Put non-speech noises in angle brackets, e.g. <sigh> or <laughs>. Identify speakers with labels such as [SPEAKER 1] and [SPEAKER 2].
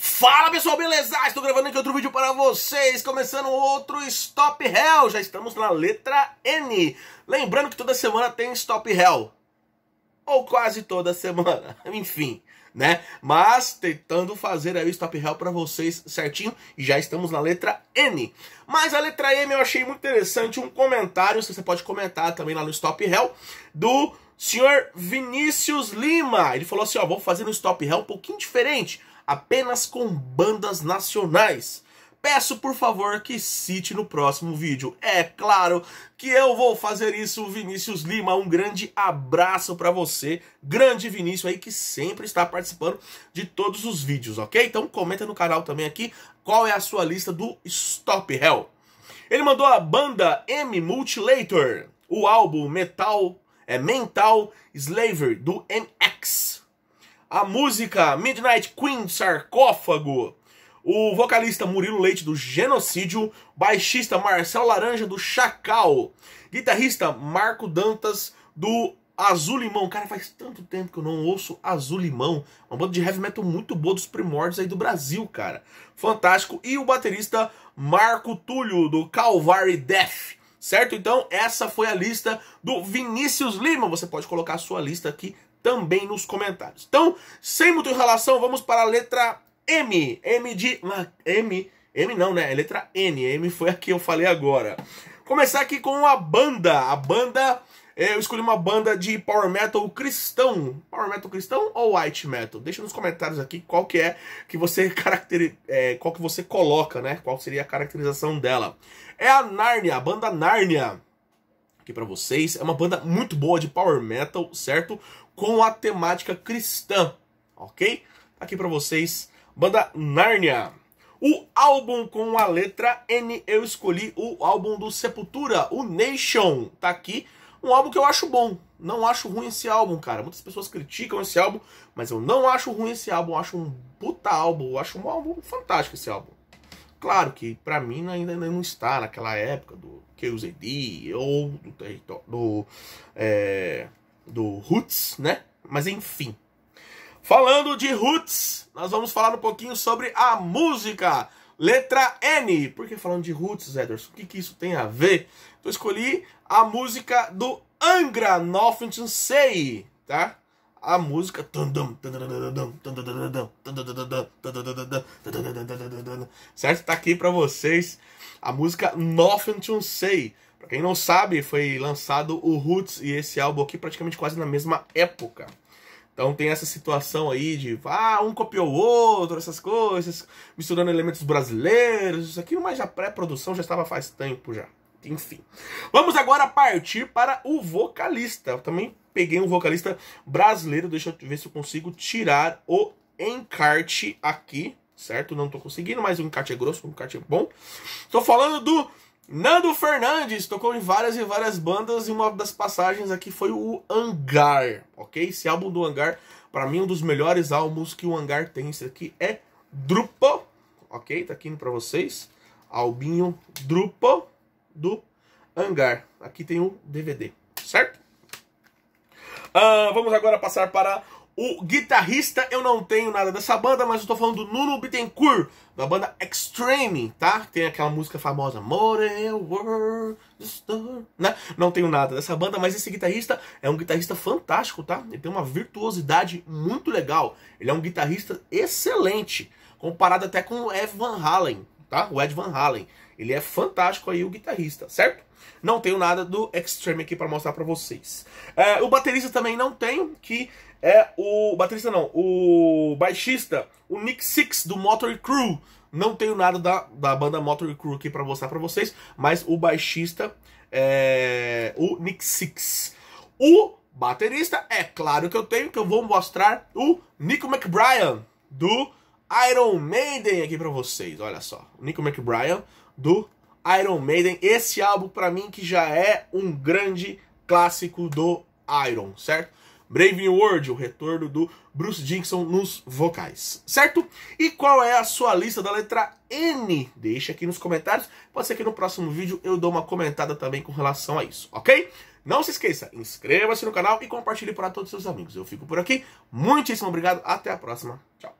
[SPEAKER 1] Fala pessoal, beleza? Ah, estou gravando aqui outro vídeo para vocês, começando outro Stop Hell. Já estamos na letra N. Lembrando que toda semana tem Stop Hell. Ou quase toda semana, <laughs> enfim, né? Mas tentando fazer aí o Stop Hell para vocês certinho, já estamos na letra N. Mas a letra M eu achei muito interessante um comentário, você pode comentar também lá no Stop Hell, do senhor Vinícius Lima. Ele falou assim, ó, vou fazer um Stop Hell um pouquinho diferente apenas com bandas nacionais. Peço por favor que cite no próximo vídeo. É claro que eu vou fazer isso, Vinícius Lima. Um grande abraço para você, grande Vinícius aí que sempre está participando de todos os vídeos, ok? Então comenta no canal também aqui qual é a sua lista do Stop Hell. Ele mandou a banda M Mutilator, o álbum Metal é Mental Slavery do M a música Midnight Queen Sarcófago, o vocalista Murilo Leite do Genocídio, baixista Marcel Laranja do Chacal, guitarrista Marco Dantas do Azul Limão. Cara, faz tanto tempo que eu não ouço Azul Limão. Uma banda de heavy metal muito boa dos primórdios aí do Brasil, cara. Fantástico. E o baterista Marco Túlio do Calvary Death. Certo? Então, essa foi a lista do Vinícius Lima. Você pode colocar a sua lista aqui também nos comentários. Então, sem muita enrolação, vamos para a letra M. M de. M. M não, né? É letra N. M foi a que eu falei agora. Começar aqui com a banda. A banda eu escolhi uma banda de power metal cristão. Power metal cristão ou white metal? Deixa nos comentários aqui qual que é que você <laughs> caracteriza, é, qual que você coloca, né? Qual seria a caracterização dela? É a Narnia, a banda Narnia aqui para vocês. É uma banda muito boa de power metal, certo? Com a temática cristã, ok? Aqui para vocês, banda Narnia. O álbum com a letra N, eu escolhi o álbum do Sepultura, o Nation. Tá aqui um álbum que eu acho bom. Não acho ruim esse álbum, cara. Muitas pessoas criticam esse álbum, mas eu não acho ruim esse álbum. Eu acho um puta álbum. Eu acho um álbum fantástico esse álbum. Claro que para mim ainda não está naquela época do QZD ou do território do, é, do Roots, né? Mas enfim. Falando de Roots, nós vamos falar um pouquinho sobre a música Letra N. Porque falando de roots, Ederson, o que, que isso tem a ver? Então escolhi a música do Angra Nothing Say, tá? A música certo? Tá aqui para vocês a música Nothing to Say. Pra quem não sabe, foi lançado o Roots e esse álbum aqui praticamente quase na mesma época. Então tem essa situação aí de, ah, um copiou o outro, essas coisas, misturando elementos brasileiros, isso aqui, mas a pré-produção já estava faz tempo já. Enfim. Vamos agora partir para o vocalista. Eu também peguei um vocalista brasileiro, deixa eu ver se eu consigo tirar o encarte aqui, certo? Não estou conseguindo, mas o encarte é grosso, o encarte é bom. Estou falando do Nando Fernandes tocou em várias e várias bandas e uma das passagens aqui foi o Hangar, ok? Esse álbum do Hangar, para mim, um dos melhores álbuns que o Hangar tem. Esse aqui é Drupo, ok? Tá aqui para vocês. Albinho Drupo do Hangar. Aqui tem o um DVD, certo? Uh, vamos agora passar para o guitarrista eu não tenho nada dessa banda, mas eu tô falando do Nuno Bittencourt, da banda Extreme, tá? Tem aquela música famosa More World Star, né? Não tenho nada dessa banda, mas esse guitarrista é um guitarrista fantástico, tá? Ele tem uma virtuosidade muito legal. Ele é um guitarrista excelente, comparado até com o Ed Van Halen, tá? O Ed Van Halen. Ele é fantástico aí, o guitarrista, certo? Não tenho nada do Extreme aqui para mostrar para vocês. É, o baterista também não tenho, que é o... Baterista não, o baixista, o Nick Six, do Motor Crew. Não tenho nada da, da banda Motor Crew aqui para mostrar para vocês, mas o baixista é o Nick Six. O baterista, é claro que eu tenho, que eu vou mostrar o Nico McBrien, do Iron Maiden aqui para vocês. Olha só, Nico McBrien do Iron Maiden. Esse álbum para mim que já é um grande clássico do Iron, certo? Brave New World, o retorno do Bruce Dickinson nos vocais, certo? E qual é a sua lista da letra N? Deixa aqui nos comentários. Pode ser que no próximo vídeo eu dou uma comentada também com relação a isso, ok? Não se esqueça, inscreva-se no canal e compartilhe para todos os seus amigos. Eu fico por aqui. Muitíssimo obrigado. Até a próxima. Tchau.